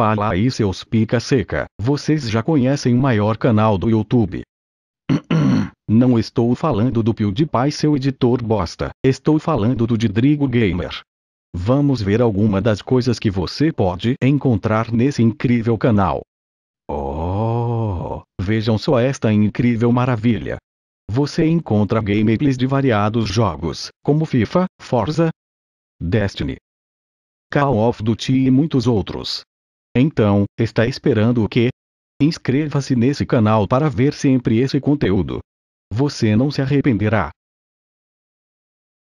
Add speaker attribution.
Speaker 1: Fala aí seus pica seca, vocês já conhecem o maior canal do YouTube. Não estou falando do PewDiePie seu editor bosta, estou falando do Didrigo Gamer. Vamos ver alguma das coisas que você pode encontrar nesse incrível canal. Oh, vejam só esta incrível maravilha. Você encontra gameplays de variados jogos, como FIFA, Forza, Destiny, Call of Duty e muitos outros. Então, está esperando o quê? Inscreva-se nesse canal para ver sempre esse conteúdo. Você não se arrependerá.